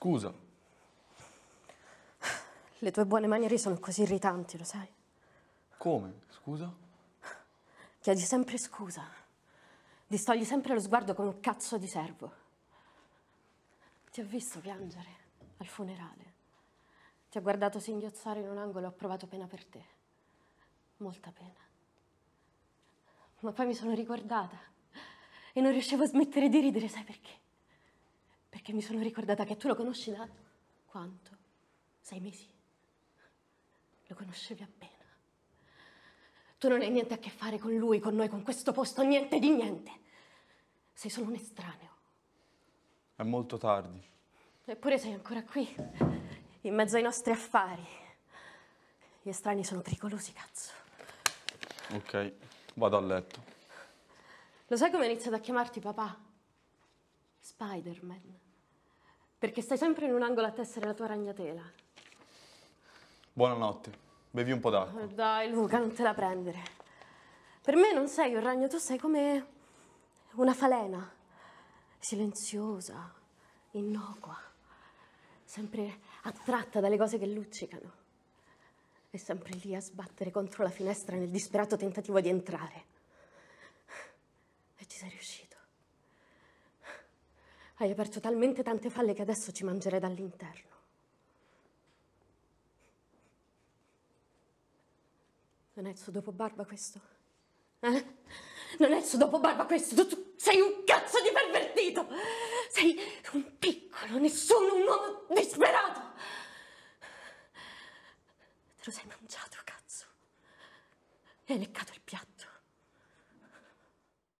Scusa. Le tue buone maniere sono così irritanti, lo sai? Come? Scusa? Chiedi sempre scusa. Distogli sempre lo sguardo come un cazzo di servo. Ti ho visto piangere al funerale. Ti ho guardato singhiozzare in un angolo e ho provato pena per te. Molta pena. Ma poi mi sono ricordata e non riuscivo a smettere di ridere, sai perché? perché mi sono ricordata che tu lo conosci da quanto? Sei mesi? Lo conoscevi appena. Tu non hai niente a che fare con lui, con noi, con questo posto, niente di niente. Sei solo un estraneo. È molto tardi. Eppure sei ancora qui, in mezzo ai nostri affari. Gli estranei sono pericolosi, cazzo. Ok, vado a letto. Lo sai come ho iniziato a chiamarti papà? Spider-Man. Perché stai sempre in un angolo a tessere la tua ragnatela. Buonanotte. Bevi un po' d'acqua. Eh, dai, Luca, non te la prendere. Per me non sei un ragno, tu sei come una falena. Silenziosa, innocua. Sempre attratta dalle cose che luccicano. E sempre lì a sbattere contro la finestra nel disperato tentativo di entrare. E ci sei riuscita. Hai aperto talmente tante falle che adesso ci mangerei dall'interno. Non è il suo dopo barba questo? Eh? Non è il suo dopo barba questo? Tu, sei un cazzo di pervertito! Sei un piccolo, nessuno, un uomo disperato! Te lo sei mangiato, cazzo! E hai leccato il piatto.